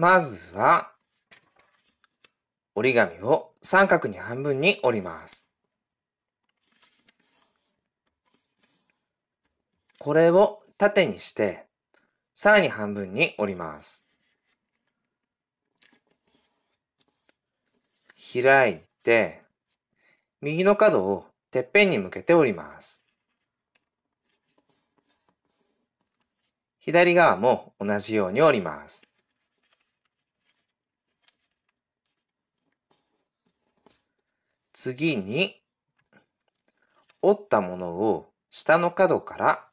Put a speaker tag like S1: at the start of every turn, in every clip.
S1: まずは、折り紙を三角に半分に折ります。これを縦にして、さらに半分に折ります。開いて、右の角をてっぺんに向けて折ります。左側も同じように折ります。次に、折ったものを下の角から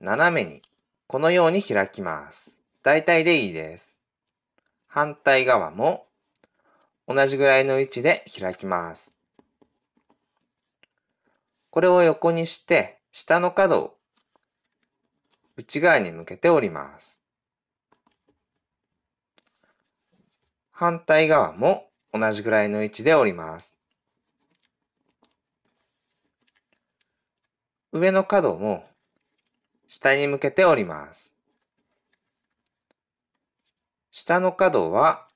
S1: 斜めにこのように開きます。大体でいいです。反対側も同じぐらいの位置で開きます。これを横にして下の角を内側に向けて折ります。反対側も同じぐらいの位置で折ります。上の角も下に向けて折ります。下の角は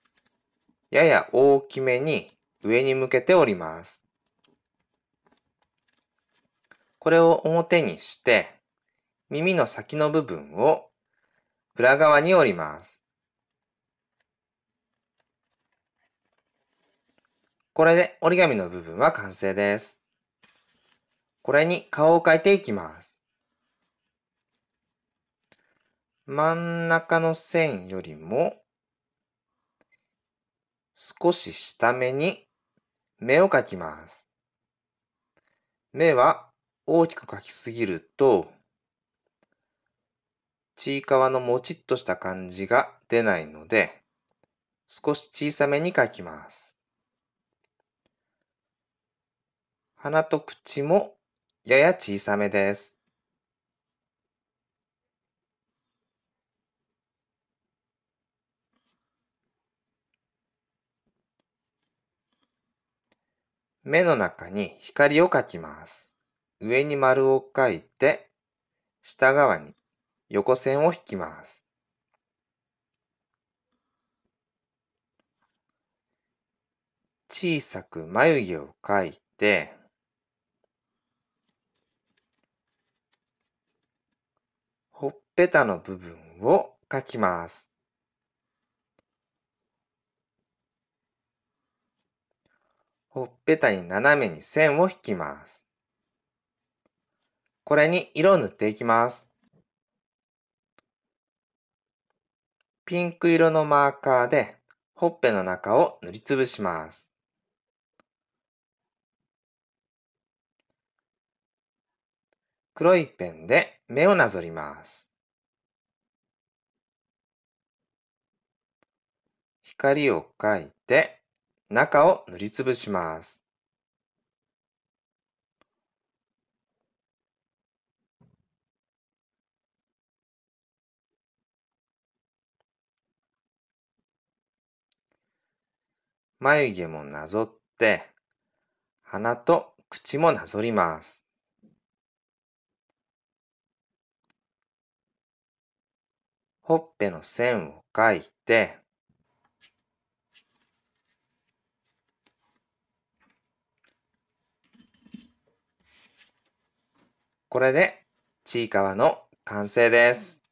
S1: やや大きめに上に向けて折ります。これを表にして耳の先の部分を裏側に折ります。これで折り紙の部分は完成です。これに顔を変えていきます。真ん中の線よりも少し下目に目を描きます。目は大きく描きすぎるとちいかわのもちっとした感じが出ないので少し小さめに描きます。鼻と口もやや小さめです。目の中に光を描きます。上に丸を描いて、下側に横線を引きます。小さく眉毛を描いて、ペタの部分を書きます。ほっぺたに斜めに線を引きます。これに色を塗っていきます。ピンク色のマーカーでほっぺの中を塗りつぶします。黒いペンで目をなぞります。光を描いて中を塗りつぶします。眉毛もなぞって鼻と口もなぞります。ほっぺの線を描いてこれでちいかわの完成です。